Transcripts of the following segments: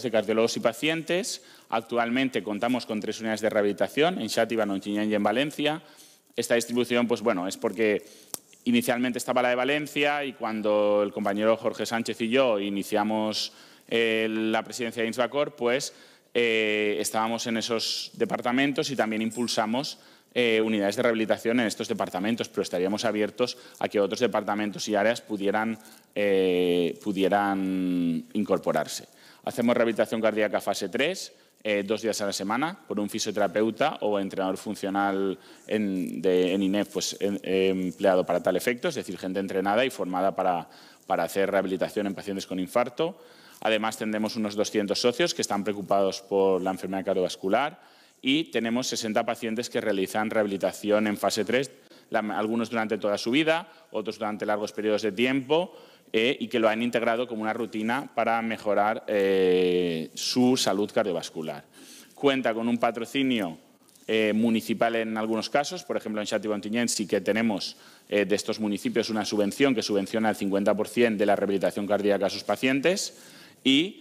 de cardiólogos y pacientes. Actualmente contamos con tres unidades de rehabilitación en en Nonchiñán y en Valencia. Esta distribución, pues bueno, es porque inicialmente estaba la de Valencia y cuando el compañero Jorge Sánchez y yo iniciamos eh, la presidencia de INSVACOR, pues eh, estábamos en esos departamentos y también impulsamos eh, unidades de rehabilitación en estos departamentos, pero estaríamos abiertos a que otros departamentos y áreas pudieran, pudieran incorporarse. Hacemos rehabilitación cardíaca fase 3, eh, dos días a la semana, por un fisioterapeuta o entrenador funcional en, de, INEF pues, empleado para tal efecto, es decir, gente entrenada y formada para, hacer rehabilitación en pacientes con infarto. Además, tenemos unos 200 socios que están preocupados por la enfermedad cardiovascular y tenemos 60 pacientes que realizan rehabilitación en fase 3, algunos durante toda su vida, otros durante largos periodos de tiempo eh, y que lo han integrado como una rutina para mejorar eh, su salud cardiovascular. Cuenta con un patrocinio eh, municipal en algunos casos, por ejemplo en châtillon sí que tenemos de estos municipios una subvención que subvenciona el 50% de la rehabilitación cardíaca a sus pacientes y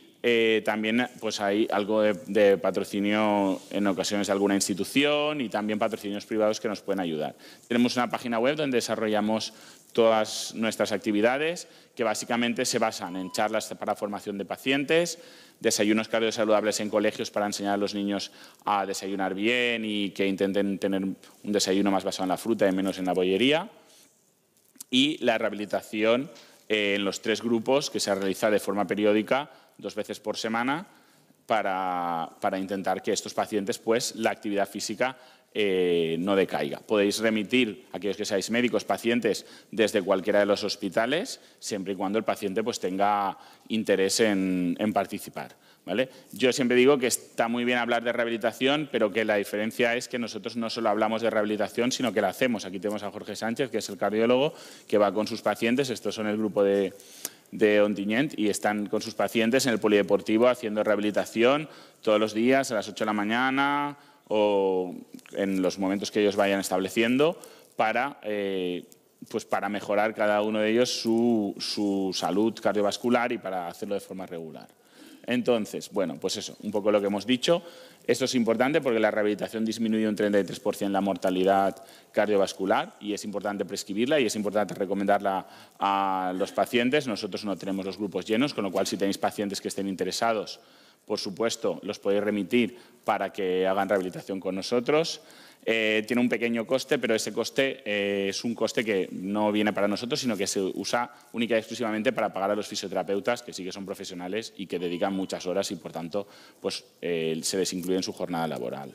también pues hay algo de, patrocinio en ocasiones de alguna institución y también patrocinios privados que nos pueden ayudar. Tenemos una página web donde desarrollamos todas nuestras actividades que básicamente se basan en charlas para formación de pacientes, desayunos cardiosaludables en colegios para enseñar a los niños a desayunar bien y que intenten tener un desayuno más basado en la fruta y menos en la bollería, y la rehabilitación eh, en los tres grupos que se realiza de forma periódica dos veces por semana para, intentar que estos pacientes, pues, la actividad física eh, no decaiga. Podéis remitir, a aquellos que seáis médicos, pacientes desde cualquiera de los hospitales, siempre y cuando el paciente pues, tenga interés en, en participar. ¿vale? Yo siempre digo que está muy bien hablar de rehabilitación, pero que la diferencia es que nosotros no solo hablamos de rehabilitación, sino que la hacemos. Aquí tenemos a Jorge Sánchez, que es el cardiólogo, que va con sus pacientes. Estos son el grupo de de Ondiñent y están con sus pacientes en el polideportivo haciendo rehabilitación todos los días a las 8 de la mañana o en los momentos que ellos vayan estableciendo para, eh, pues para mejorar cada uno de ellos su, su salud cardiovascular y para hacerlo de forma regular. Entonces, bueno, pues eso, un poco lo que hemos dicho. Esto es importante porque la rehabilitación disminuye un 33% la mortalidad cardiovascular y es importante prescribirla y es importante recomendarla a los pacientes. Nosotros no tenemos los grupos llenos, con lo cual si tenéis pacientes que estén interesados, por supuesto, los podéis remitir para que hagan rehabilitación con nosotros. Eh, tiene un pequeño coste, pero ese coste eh, es un coste que no viene para nosotros, sino que se usa única y exclusivamente para pagar a los fisioterapeutas, que sí que son profesionales y que dedican muchas horas y, por tanto, pues, eh, se les incluye en su jornada laboral.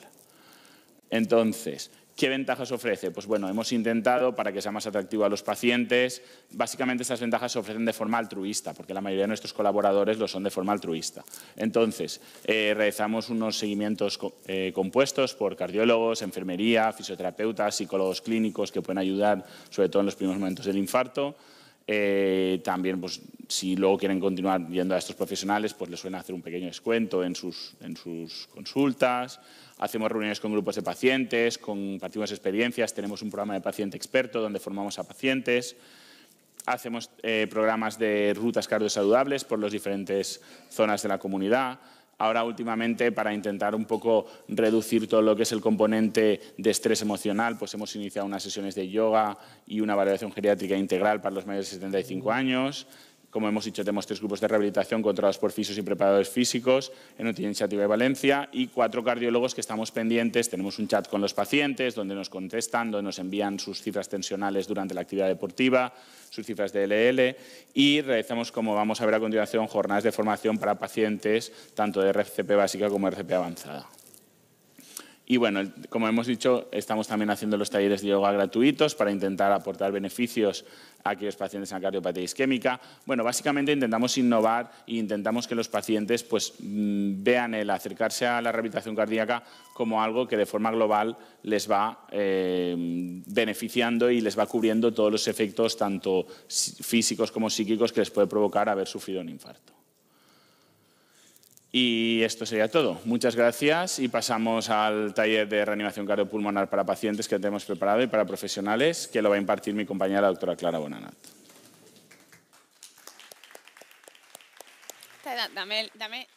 Entonces, ¿Qué ventajas ofrece? Pues bueno, hemos intentado, para que sea más atractivo a los pacientes, básicamente estas ventajas se ofrecen de forma altruista, porque la mayoría de nuestros colaboradores lo son de forma altruista. Entonces, eh, realizamos unos seguimientos eh, compuestos por cardiólogos, enfermería, fisioterapeutas, psicólogos clínicos que pueden ayudar, sobre todo en los primeros momentos del infarto. Eh, también, pues, si luego quieren continuar yendo a estos profesionales, pues les suelen hacer un pequeño descuento en sus, en sus consultas. Hacemos reuniones con grupos de pacientes, compartimos experiencias, tenemos un programa de paciente experto donde formamos a pacientes. Hacemos eh, programas de rutas cardiosaludables por las diferentes zonas de la comunidad ahora últimamente para intentar un poco reducir todo lo que es el componente de estrés emocional, pues hemos iniciado unas sesiones de yoga y una valoración geriátrica integral para los mayores de 75 años. Como hemos dicho, tenemos tres grupos de rehabilitación controlados por fisios y preparadores físicos en nuestra iniciativa de Valencia y cuatro cardiólogos que estamos pendientes. Tenemos un chat con los pacientes donde nos contestan, donde nos envían sus cifras tensionales durante la actividad deportiva, sus cifras de LL y realizamos, como vamos a ver a continuación, jornadas de formación para pacientes tanto de RCP básica como RCP avanzada. Y bueno, como hemos dicho, estamos también haciendo los talleres de yoga gratuitos para intentar aportar beneficios a aquellos pacientes en cardiopatía isquémica. Bueno, básicamente intentamos innovar e intentamos que los pacientes pues, mm, vean el acercarse a la rehabilitación cardíaca como algo que de forma global les va eh, beneficiando y les va cubriendo todos los efectos, tanto físicos como psíquicos, que les puede provocar haber sufrido un infarto. Y esto sería todo. Muchas gracias y pasamos al taller de reanimación cardiopulmonar para pacientes que tenemos preparado y para profesionales que lo va a impartir mi compañera la doctora Clara Bonanat. Dame,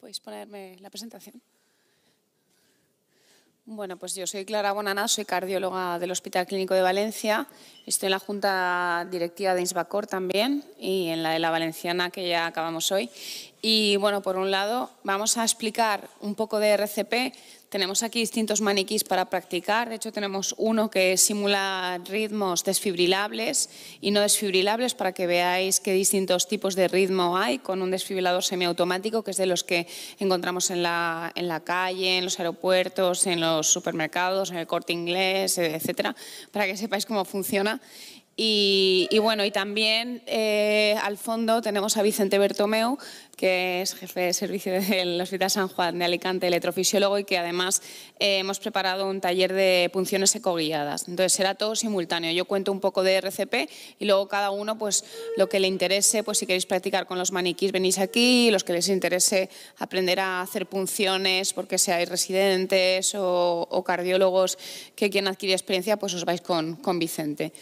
¿Puedes ponerme la presentación? Bueno, pues yo soy Clara Bonaná, soy cardióloga del Hospital Clínico de Valencia. Estoy en la Junta Directiva de Insbacor también y en la de la Valenciana que ya acabamos hoy. Y bueno, por un lado, vamos a explicar un poco de RCP, tenemos aquí distintos maniquís para practicar. De hecho, tenemos uno que simula ritmos desfibrilables y no desfibrilables para que veáis qué distintos tipos de ritmo hay con un desfibrilador semiautomático, que es de los que encontramos en la, calle, en los aeropuertos, en los supermercados, en el corte inglés, etcétera, para que sepáis cómo funciona. Y, bueno, y también eh, al fondo tenemos a Vicente Bertomeu, que es jefe de servicio del Hospital San Juan de Alicante, electrofisiólogo, y que además eh, hemos preparado un taller de punciones ecoguiadas. Entonces será todo simultáneo. Yo cuento un poco de RCP y luego cada uno, pues lo que le interese, pues si queréis practicar con los maniquís, venís aquí. Los que les interese aprender a hacer punciones, porque seáis residentes o, cardiólogos que quieran adquirir experiencia, pues os vais con, con Vicente.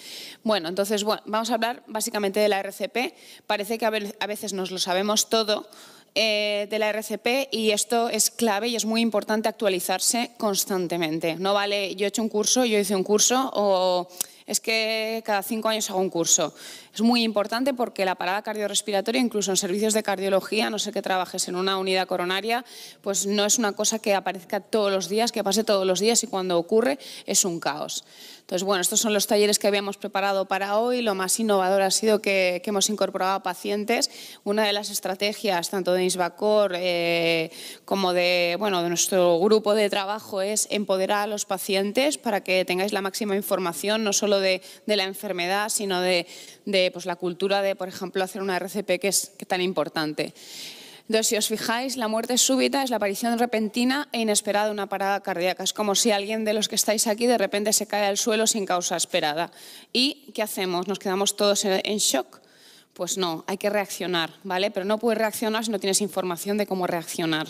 Bueno, entonces bueno, vamos a hablar básicamente de la RCP. Parece que a veces nos lo sabemos todo eh, de la RCP y esto es clave y es muy importante actualizarse constantemente. No vale, yo he hecho un curso, yo hice un curso o es que cada cinco años hago un curso. Es muy importante porque la parada cardiorrespiratoria, incluso en servicios de cardiología, no sé que trabajes en una unidad coronaria, pues no es una cosa que aparezca todos los días, que pase todos los días y cuando ocurre es un caos. Entonces, bueno, estos son los talleres que habíamos preparado para hoy. Lo más innovador ha sido que, hemos incorporado a pacientes. Una de las estrategias, tanto de Isbacor eh, como de, bueno, de nuestro grupo de trabajo, es empoderar a los pacientes para que tengáis la máxima información, no solo de, la enfermedad, sino de pues la cultura de, por ejemplo, hacer una RCP que es, que tan importante. Entonces, si os fijáis, la muerte súbita es la aparición repentina e inesperada de una parada cardíaca. Es como si alguien de los que estáis aquí de repente se cae al suelo sin causa esperada. ¿Y qué hacemos? ¿Nos quedamos todos en shock? Pues no, hay que reaccionar, ¿vale? Pero no puedes reaccionar si no tienes información de cómo reaccionar.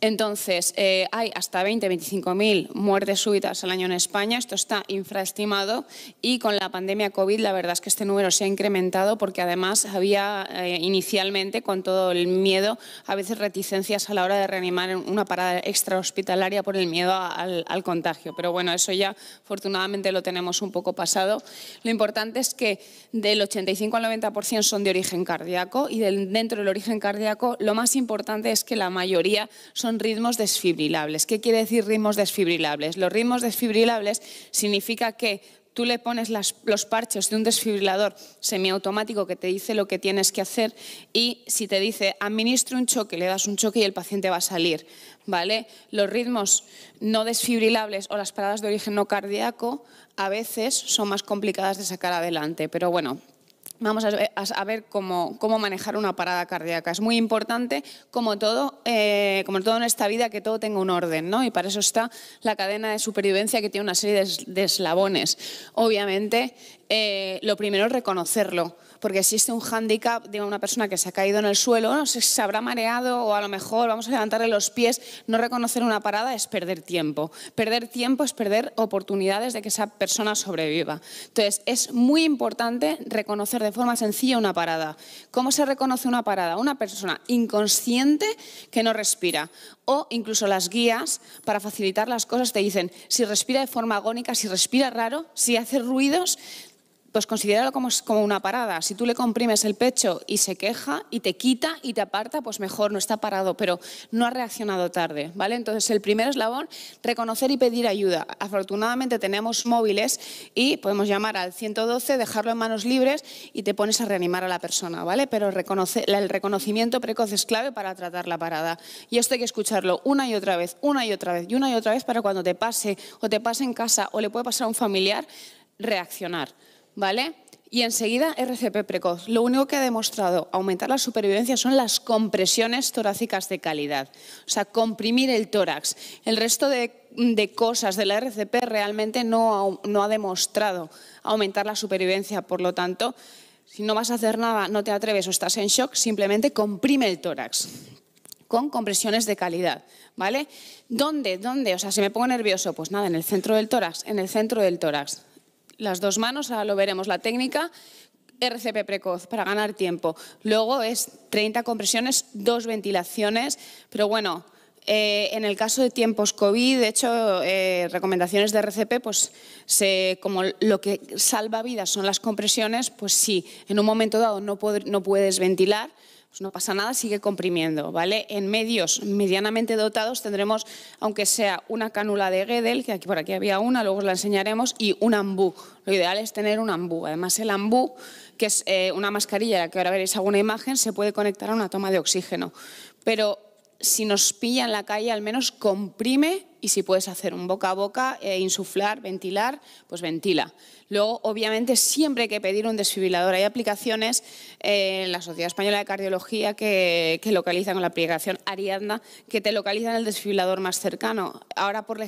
Entonces, eh, hay hasta 20, 25.000 muertes súbitas al año en España. Esto está infraestimado y con la pandemia COVID la verdad es que este número se ha incrementado porque además había eh, inicialmente, con todo el miedo, a veces reticencias a la hora de reanimar una parada extrahospitalaria por el miedo al, contagio. Pero bueno, eso ya afortunadamente lo tenemos un poco pasado. Lo importante es que del 85 al 90% son de origen cardíaco y dentro del origen cardíaco lo más importante es que la mayoría son son ritmos desfibrilables. ¿Qué quiere decir ritmos desfibrilables? Los ritmos desfibrilables significa que tú le pones los parches de un desfibrilador semiautomático que te dice lo que tienes que hacer y si te dice administre un choque, le das un choque y el paciente va a salir, ¿vale? Los ritmos no desfibrilables o las paradas de origen no cardíaco a veces son más complicadas de sacar adelante, pero bueno, vamos a, ver cómo, manejar una parada cardíaca. Es muy importante, como todo, eh, como en esta vida, que todo tenga un orden, ¿no? Y para eso está la cadena de supervivencia que tiene una serie de, eslabones. Obviamente, eh, lo primero es reconocerlo porque existe un hándicap de una persona que se ha caído en el suelo, no sé, se habrá mareado o a lo mejor vamos a levantarle los pies. No reconocer una parada es perder tiempo. Perder tiempo es perder oportunidades de que esa persona sobreviva. Entonces, es muy importante reconocer de forma sencilla una parada. ¿Cómo se reconoce una parada? Una persona inconsciente que no respira. O incluso las guías para facilitar las cosas te dicen si respira de forma agónica, si respira raro, si hace ruidos, pues considéralo como, como una parada. Si tú le comprimes el pecho y se queja y te quita y te aparta, pues mejor, no está parado, pero no ha reaccionado tarde, ¿vale? Entonces, el primer eslabón, reconocer y pedir ayuda. Afortunadamente tenemos móviles y podemos llamar al 112, dejarlo en manos libres y te pones a reanimar a la persona, ¿vale? Pero el reconocimiento precoz es clave para tratar la parada. Y esto hay que escucharlo una y otra vez, una y otra vez y una y otra vez para cuando te pase o te pase en casa o le puede pasar a un familiar, reaccionar. ¿vale? Y enseguida RCP precoz. Lo único que ha demostrado aumentar la supervivencia son las compresiones torácicas de calidad, o sea, comprimir el tórax. El resto de, cosas de la RCP realmente no, no ha demostrado aumentar la supervivencia, por lo tanto, si no vas a hacer nada, no te atreves o estás en shock, simplemente comprime el tórax con compresiones de calidad, ¿vale? ¿Dónde? ¿Dónde? O sea, si me pongo nervioso, pues nada, en el centro del tórax, en el centro del tórax, las dos manos, ahora lo veremos la técnica, RCP precoz para ganar tiempo. Luego es 30 compresiones, dos ventilaciones, pero bueno, eh, en el caso de tiempos COVID, de hecho, eh, recomendaciones de RCP, pues como lo que salva vidas son las compresiones, pues sí, en un momento dado no puedes ventilar, pues no pasa nada, sigue comprimiendo, ¿vale? En medios medianamente dotados tendremos, aunque sea una cánula de GEDEL, que aquí por aquí había una, luego os la enseñaremos, y un ambú. Lo ideal es tener un ambú. Además, el ambú, que es eh, una mascarilla, que ahora veréis alguna imagen, se puede conectar a una toma de oxígeno. Pero si nos pilla en la calle, al menos comprime y si puedes hacer un boca a boca, eh, insuflar, ventilar, pues ventila. Luego, obviamente, siempre hay que pedir un desfibrilador. Hay aplicaciones eh, en la Sociedad Española de Cardiología que, localizan con la aplicación Ariadna, que te localizan el desfibrilador más cercano. Ahora, por,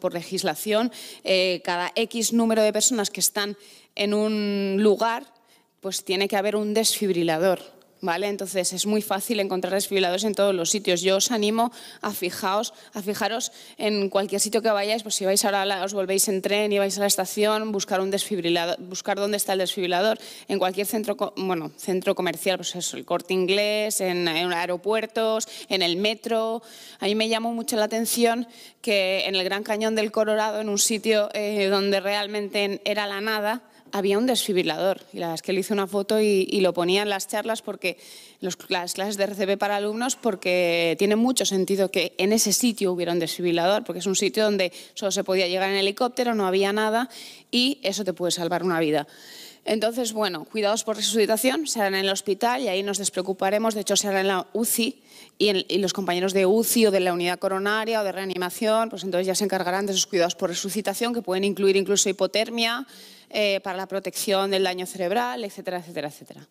por legislación, eh, cada X número de personas que están en un lugar, pues tiene que haber un desfibrilador. Entonces es muy fácil encontrar desfibriladores en todos los sitios. Yo os animo a fijaos, a fijaros en cualquier sitio que vayáis, pues si vais ahora, os volvéis en tren y vais a la estación, buscar un desfibrilador, buscar dónde está el desfibrilador, en cualquier centro, bueno, centro comercial, pues eso, el corte inglés, en, aeropuertos, en el metro. A mí me llamó mucho la atención que en el Gran Cañón del Colorado, en un sitio eh, donde realmente era la nada, había un desfibrilador. Y la verdad es que le hice una foto y, lo ponía en las charlas porque los, las clases de RCP para alumnos porque tiene mucho sentido que en ese sitio hubiera un desfibrilador, porque es un sitio donde solo se podía llegar en helicóptero, no había nada y eso te puede salvar una vida. Entonces, bueno, cuidados por resucitación se harán en el hospital y ahí nos despreocuparemos. De hecho, se hará en la UCI y, los compañeros de UCI o de la unidad coronaria o de reanimación, pues entonces ya se encargarán de esos cuidados por resucitación que pueden incluir incluso hipotermia eh, para la protección del daño cerebral, etcétera, etcétera, etcétera.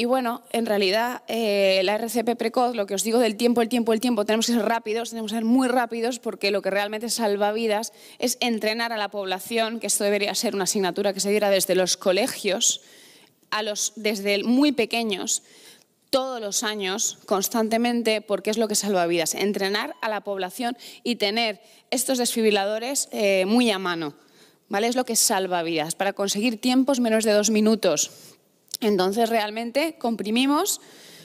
Y bueno, en realidad eh, la RCP precoz, lo que os digo del tiempo, el tiempo, el tiempo, tenemos que ser rápidos, tenemos que ser muy rápidos porque lo que realmente salva vidas es entrenar a la población, que esto debería ser una asignatura que se diera desde los colegios, desde muy pequeños, todos los años, constantemente, porque es lo que salva vidas. Entrenar a la población y tener estos desfibriladores eh, muy a mano. ¿vale? Es lo que salva vidas, para conseguir tiempos menos de dos minutos entonces realmente comprimimos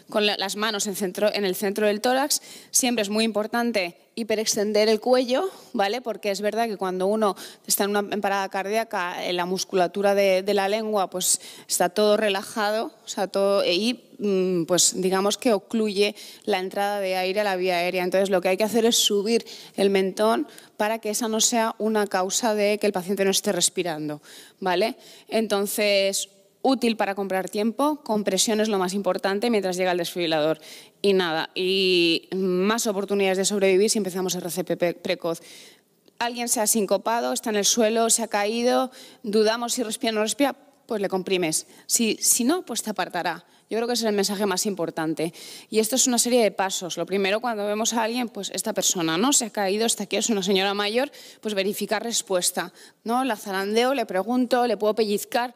con las manos en, el centro del tórax. Siempre es muy importante hiperextender el cuello, ¿vale? Porque es verdad que cuando uno está en una parada cardíaca, eh, la musculatura de, la lengua, pues está todo relajado, o sea, todo, y mm, pues digamos que ocluye la entrada de aire a la vía aérea. Entonces lo que hay que hacer es subir el mentón para que esa no sea una causa de que el paciente no esté respirando, ¿vale? Entonces útil para comprar tiempo, compresión es lo más importante mientras llega el desfibrilador. Y nada, y más oportunidades de sobrevivir si empezamos el RCP precoz. Alguien se ha sincopado, está en el suelo, se ha caído, dudamos si respira o no respira, pues le comprimes. Si, si no, pues te apartará. Yo creo que ese es el mensaje más importante. Y esto es una serie de pasos. Lo primero, cuando vemos a alguien, pues esta persona, ¿no? Se ha caído, está aquí, es una señora mayor, pues verificar respuesta, ¿no? La zarandeo, le pregunto, le puedo pellizcar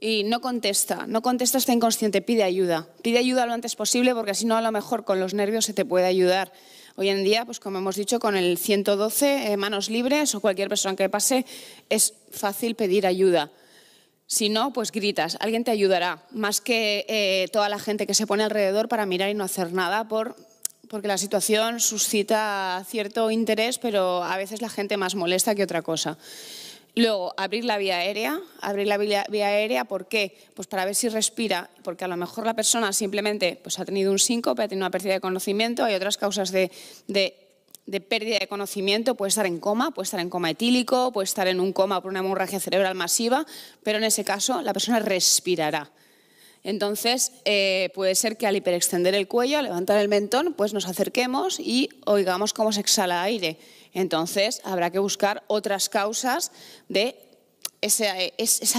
y no contesta, no contesta, está inconsciente, pide ayuda. Pide ayuda lo antes posible porque si no a lo mejor con los nervios se te puede ayudar. Hoy en día, pues como hemos dicho, con el 112, eh, manos libres o cualquier persona que pase, es fácil pedir ayuda. Si no, pues gritas, alguien te ayudará, más que eh, toda la gente que se pone alrededor para mirar y no hacer nada porque la situación suscita cierto interés, pero a veces la gente más molesta que otra cosa. Luego, abrir la vía aérea. Abrir la vía, aérea, ¿por qué? Pues para ver si respira, porque a lo mejor la persona simplemente pues, ha tenido un síncope, ha tenido una pérdida de conocimiento, hay otras causas de, pérdida de conocimiento, puede estar en coma, puede estar en coma etílico, puede estar en un coma por una hemorragia cerebral masiva, pero en ese caso la persona respirará. Entonces, eh, puede ser que al hiperextender el cuello, al levantar el mentón, pues nos acerquemos y oigamos cómo se exhala aire. Entonces, habrá que buscar otras causas de esa,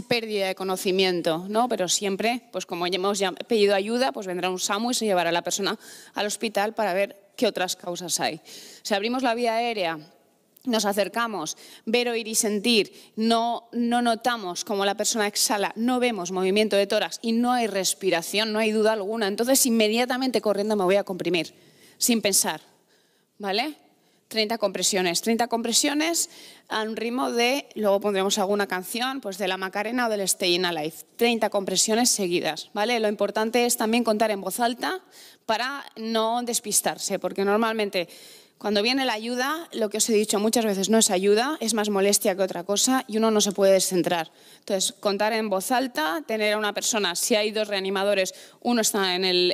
pérdida de conocimiento, ¿no? Pero siempre, pues como hemos pedido ayuda, pues vendrá un SAMU y se llevará a la persona al hospital para ver qué otras causas hay. Si abrimos la vía aérea, nos acercamos, ver, oír y sentir, no, notamos cómo la persona exhala, no vemos movimiento de tórax y no hay respiración, no hay duda alguna, entonces inmediatamente corriendo me voy a comprimir, sin pensar, ¿vale? 30 compresiones. 30 compresiones a un ritmo de, luego pondremos alguna canción, pues de la Macarena o del Staying Alive. 30 compresiones seguidas, ¿vale? Lo importante es también contar en voz alta para no despistarse, porque normalmente cuando viene la ayuda, lo que os he dicho muchas veces no es ayuda, es más molestia que otra cosa y uno no se puede descentrar. Entonces, contar en voz alta, tener a una persona, si hay dos reanimadores, uno está en,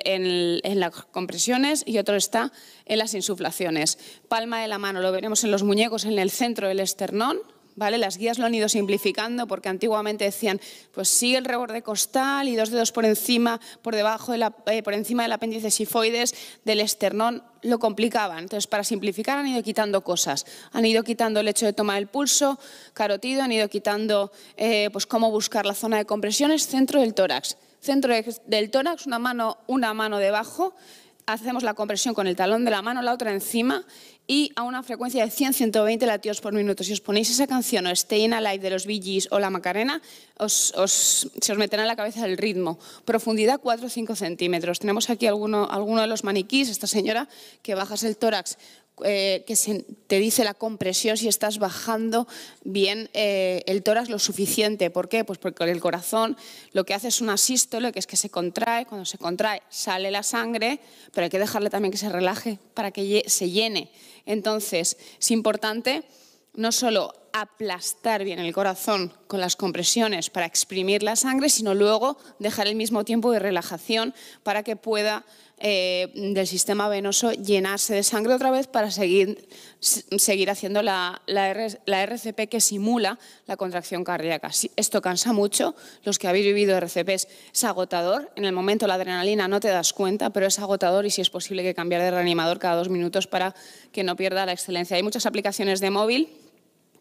las compresiones y otro está en las insuflaciones. Palma de la mano, lo veremos en los muñecos, en el centro del esternón, las guías lo han ido simplificando porque antiguamente decían, pues sigue el reborde costal y dos dedos por encima, por debajo eh, por encima del apéndice sifoides, del esternón, lo complicaban. Entonces, para simplificar han ido quitando cosas. Han ido quitando el hecho de tomar el pulso, carotido, han ido quitando eh, pues cómo buscar la zona de compresiones, centro del tórax. Centro del tórax, una mano, una mano debajo, hacemos la compresión con el talón de la mano, la otra encima y a una frecuencia de 100-120 latidos por minuto. Si os ponéis esa canción o a Light de los Bee o La Macarena, os, se os meterá en la cabeza el ritmo. Profundidad 4 5 centímetros. Tenemos aquí alguno, alguno de los maniquís, esta señora que bajas el tórax eh, que te dice la compresión si estás bajando bien eh, el tórax lo suficiente. ¿Por qué? Pues porque el corazón lo que hace es una sístole, que es que se contrae, cuando se contrae sale la sangre, pero hay que dejarle también que se relaje para que se llene. Entonces, es importante no solo aplastar bien el corazón con las compresiones para exprimir la sangre, sino luego dejar el mismo tiempo de relajación para que pueda eh, del sistema venoso llenarse de sangre otra vez para seguir, seguir haciendo la, RCP que simula la contracción cardíaca. Esto cansa mucho, los que habéis vivido RCP es, agotador, en el momento la adrenalina no te das cuenta, pero es agotador y si es posible que cambiar de reanimador cada dos minutos para que no pierda la excelencia. Hay muchas aplicaciones de móvil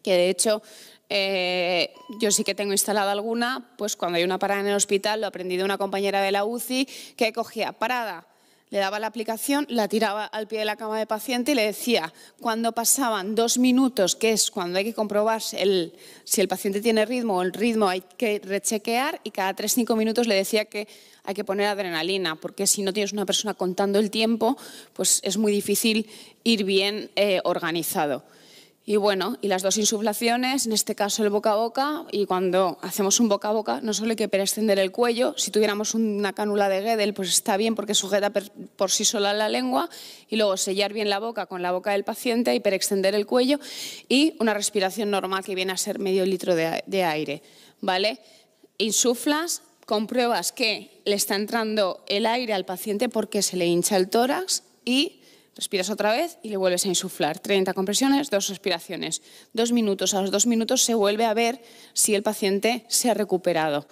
que de hecho eh, yo sí que tengo instalada alguna, pues cuando hay una parada en el hospital lo aprendí de una compañera de la UCI que cogía parada, le daba la aplicación, la tiraba al pie de la cama de paciente y le decía, cuando pasaban dos minutos, que es cuando hay que comprobar si el paciente tiene ritmo o el ritmo hay que rechequear, y cada tres, cinco minutos le decía que hay que poner adrenalina, porque si no tienes una persona contando el tiempo, pues es muy difícil ir bien eh, organizado. Y bueno, y las dos insuflaciones, en este caso el boca a boca, y cuando hacemos un boca a boca, no solo hay que extender el cuello, si tuviéramos una cánula de Guedel, pues está bien porque sujeta por sí sola la lengua, y luego sellar bien la boca con la boca del paciente, hiperextender el cuello, y una respiración normal que viene a ser medio litro de, de aire, ¿vale? Insuflas, compruebas que le está entrando el aire al paciente porque se le hincha el tórax y Respiras otra vez y le vuelves a insuflar. 30 compresiones, dos respiraciones. Dos minutos. A los dos minutos se vuelve a ver si el paciente se ha recuperado.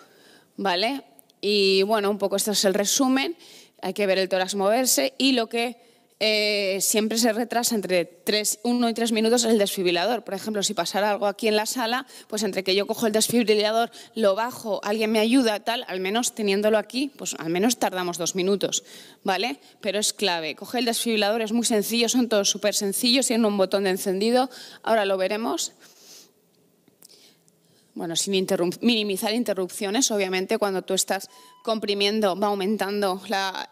¿Vale? Y bueno, un poco este es el resumen. Hay que ver el tórax moverse y lo que eh, siempre se retrasa entre uno 1 y tres minutos el desfibrilador. Por ejemplo, si pasara algo aquí en la sala, pues entre que yo cojo el desfibrilador, lo bajo, alguien me ayuda, tal, al menos teniéndolo aquí, pues al menos tardamos dos minutos, ¿vale? Pero es clave. Coger el desfibrilador es muy sencillo, son todos súper sencillos, tienen un botón de encendido, ahora lo veremos bueno, sin minimizar interrupciones, obviamente, cuando tú estás comprimiendo, va aumentando la,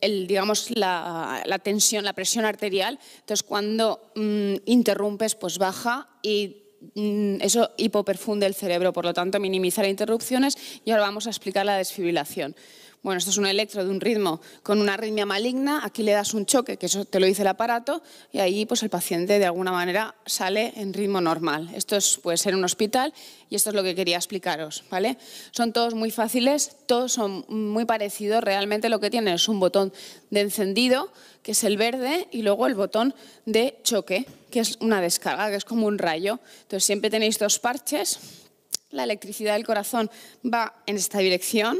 digamos, la, tensión, la presión arterial. Entonces, cuando mm, interrumpes, pues baja y mm, eso hipoperfunde el cerebro. Por lo tanto, minimizar interrupciones y ahora vamos a explicar la desfibrilación. Bueno, esto es un electro de un ritmo con una arritmia maligna, aquí le das un choque, que eso te lo dice el aparato, y ahí pues el paciente de alguna manera sale en ritmo normal. Esto es, puede ser un hospital y esto es lo que quería explicaros, ¿vale? Son todos muy fáciles, todos son muy parecidos, realmente lo que tienen es un botón de encendido, que es el verde, y luego el botón de choque, que es una descarga, que es como un rayo. Entonces siempre tenéis dos parches, la electricidad del corazón va en esta dirección,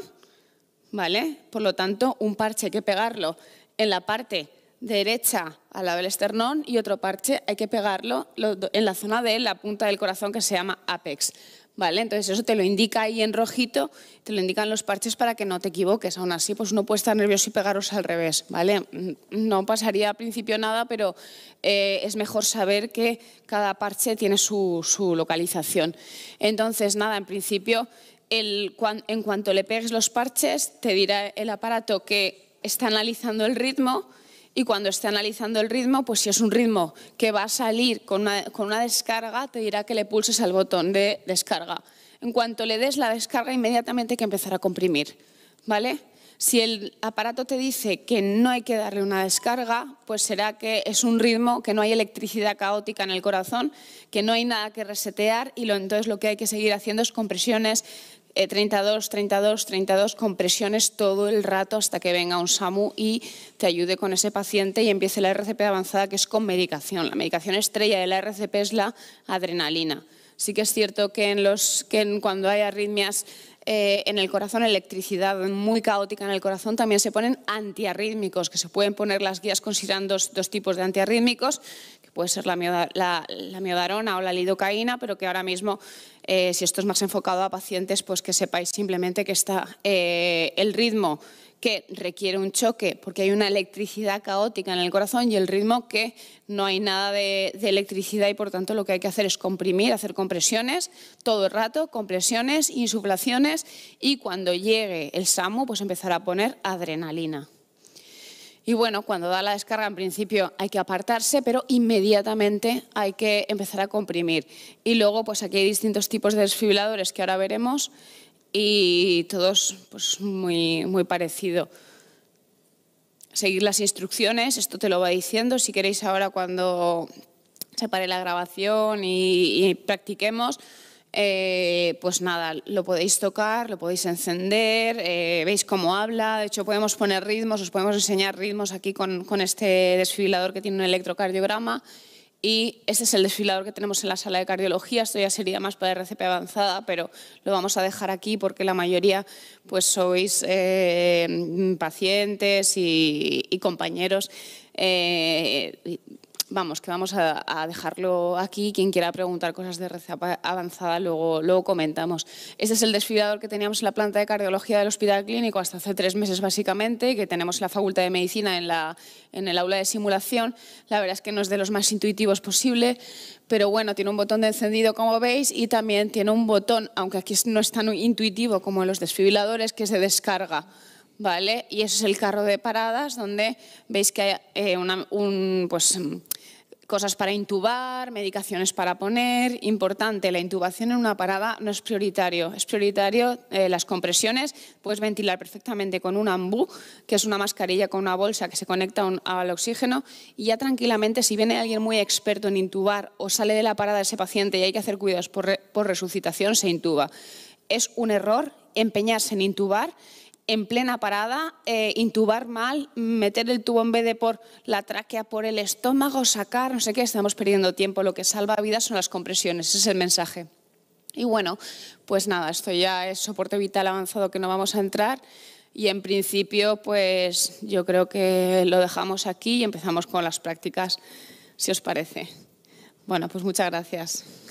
¿vale? Por lo tanto, un parche hay que pegarlo en la parte derecha al lado del esternón y otro parche hay que pegarlo en la zona de la punta del corazón que se llama apex. ¿Vale? Entonces eso te lo indica ahí en rojito, te lo indican los parches para que no te equivoques. Aún así, pues uno puede estar nervioso y pegaros al revés, ¿vale? Mm, no pasaría al principio nada, pero eh, es mejor saber que cada parche tiene su, su localización. Entonces, nada, en principio en cuanto le pegues los parches, te dirá el aparato que está analizando el ritmo y cuando esté analizando el ritmo, pues si es un ritmo que va a salir con una, descarga, te dirá que le pulses al botón de descarga. En cuanto le des la descarga, inmediatamente hay que empezar a comprimir, ¿vale? Si el aparato te dice que no hay que darle una descarga, pues será que es un ritmo, que no hay electricidad caótica en el corazón, que no hay nada que resetear y lo, entonces lo que hay que seguir haciendo es compresiones, 32, 32, 32 con presiones todo el rato hasta que venga un SAMU y te ayude con ese paciente y empiece la RCP avanzada que es con medicación. La medicación estrella de la RCP es la adrenalina. Sí que es cierto que, cuando hay arritmias eh, en el corazón, electricidad muy caótica en el corazón, también se ponen antiarrítmicos, que se pueden poner las guías considerando dos, tipos de antiarrítmicos, que puede ser la miodarona o la lidocaína, pero que ahora mismo eh, si esto es más enfocado a pacientes, pues que sepáis simplemente que está eh, el ritmo que requiere un choque, porque hay una electricidad caótica en el corazón y el ritmo que no hay nada de, de, electricidad y por tanto lo que hay que hacer es comprimir, hacer compresiones todo el rato, compresiones, insuflaciones y cuando llegue el SAMU pues empezar a poner adrenalina. Y bueno, cuando da la descarga, en principio hay que apartarse, pero inmediatamente hay que empezar a comprimir. Y luego, pues aquí hay distintos tipos de desfibriladores que ahora veremos y todos pues, muy, muy parecido. Seguir las instrucciones, esto te lo va diciendo. Si queréis ahora cuando se pare la grabación y practiquemos, eh, pues nada, lo podéis tocar, lo podéis encender, eh, veis cómo habla, de hecho podemos poner ritmos, os podemos enseñar ritmos aquí con, este desfibrilador que tiene un electrocardiograma y este es el desfilador que tenemos en la sala de cardiología. Esto ya sería más para RCP avanzada, pero lo vamos a dejar aquí porque la mayoría pues, sois eh, pacientes y, compañeros vamos, que vamos a, dejarlo aquí. Quien quiera preguntar cosas de receta avanzada, luego, comentamos. Este es el desfibrilador que teníamos en la planta de cardiología del Hospital Clínico hasta hace tres meses, básicamente, que tenemos en la Facultad de Medicina en, la, el aula de simulación. La verdad es que no es de los más intuitivos posible, pero bueno, tiene un botón de encendido, como veis, y también tiene un botón, aunque aquí no es tan intuitivo como los desfibriladores, que es de descarga. ¿Vale? Y ese es el carro de paradas, donde veis que hay eh, un, pues, cosas para intubar, medicaciones para poner. Importante, la intubación en una parada no es prioritario. Es prioritario eh, las compresiones. Puedes ventilar perfectamente con un ambú, que es una mascarilla con una bolsa que se conecta al oxígeno. Y ya tranquilamente, si viene alguien muy experto en intubar o sale de la parada ese paciente y hay que hacer cuidados por, por resucitación, se intuba. Es un error empeñarse en intubar en plena parada, eh, intubar mal, meter el tubo en vez de por la tráquea, por el estómago, sacar, no sé qué, estamos perdiendo tiempo. Lo que salva vidas son las compresiones, ese es el mensaje. Y bueno, pues nada, esto ya es soporte vital avanzado que no vamos a entrar. Y en principio, pues yo creo que lo dejamos aquí y empezamos con las prácticas, si os parece. Bueno, pues muchas gracias.